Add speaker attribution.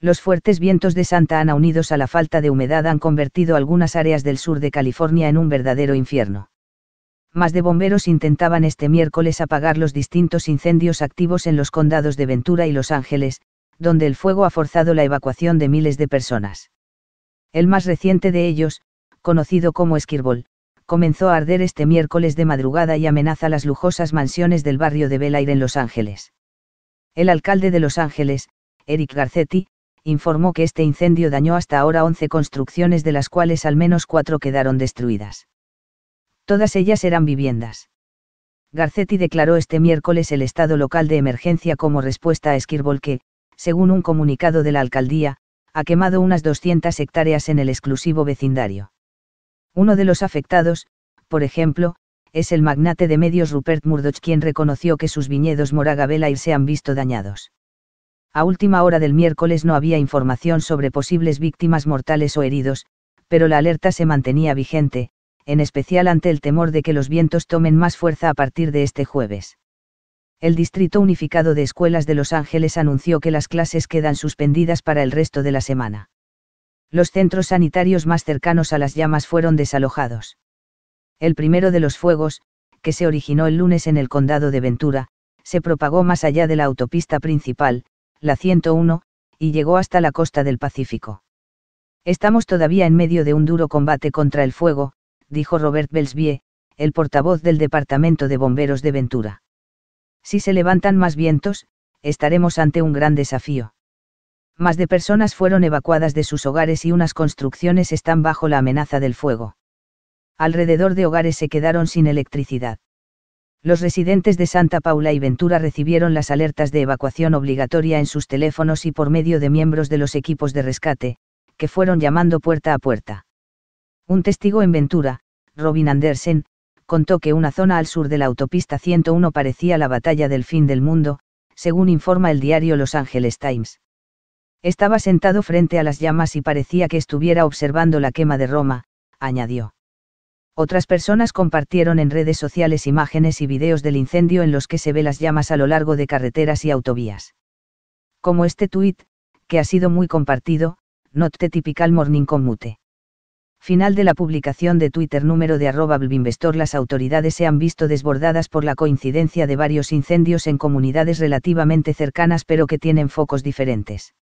Speaker 1: Los fuertes vientos de Santa Ana unidos a la falta de humedad han convertido algunas áreas del sur de California en un verdadero infierno. Más de bomberos intentaban este miércoles apagar los distintos incendios activos en los condados de Ventura y Los Ángeles, donde el fuego ha forzado la evacuación de miles de personas. El más reciente de ellos, conocido como Esquirbol, comenzó a arder este miércoles de madrugada y amenaza las lujosas mansiones del barrio de Bel Air en Los Ángeles. El alcalde de Los Ángeles, Eric Garcetti, informó que este incendio dañó hasta ahora 11 construcciones de las cuales al menos cuatro quedaron destruidas. Todas ellas eran viviendas. Garcetti declaró este miércoles el estado local de emergencia como respuesta a Esquirbol que, según un comunicado de la alcaldía, ha quemado unas 200 hectáreas en el exclusivo vecindario. Uno de los afectados, por ejemplo, es el magnate de medios Rupert Murdoch quien reconoció que sus viñedos Moraga y se han visto dañados. A última hora del miércoles no había información sobre posibles víctimas mortales o heridos, pero la alerta se mantenía vigente, en especial ante el temor de que los vientos tomen más fuerza a partir de este jueves. El Distrito Unificado de Escuelas de Los Ángeles anunció que las clases quedan suspendidas para el resto de la semana. Los centros sanitarios más cercanos a las llamas fueron desalojados. El primero de los fuegos, que se originó el lunes en el condado de Ventura, se propagó más allá de la autopista principal, la 101, y llegó hasta la costa del Pacífico. Estamos todavía en medio de un duro combate contra el fuego, dijo Robert Belsbie, el portavoz del Departamento de Bomberos de Ventura. Si se levantan más vientos, estaremos ante un gran desafío. Más de personas fueron evacuadas de sus hogares y unas construcciones están bajo la amenaza del fuego. Alrededor de hogares se quedaron sin electricidad los residentes de Santa Paula y Ventura recibieron las alertas de evacuación obligatoria en sus teléfonos y por medio de miembros de los equipos de rescate, que fueron llamando puerta a puerta. Un testigo en Ventura, Robin Andersen, contó que una zona al sur de la autopista 101 parecía la batalla del fin del mundo, según informa el diario Los Angeles Times. Estaba sentado frente a las llamas y parecía que estuviera observando la quema de Roma, añadió. Otras personas compartieron en redes sociales imágenes y videos del incendio en los que se ve las llamas a lo largo de carreteras y autovías. Como este tuit, que ha sido muy compartido, Not Typical Morning Commute. Final de la publicación de Twitter número de arroba Las autoridades se han visto desbordadas por la coincidencia de varios incendios en comunidades relativamente cercanas pero que tienen focos diferentes.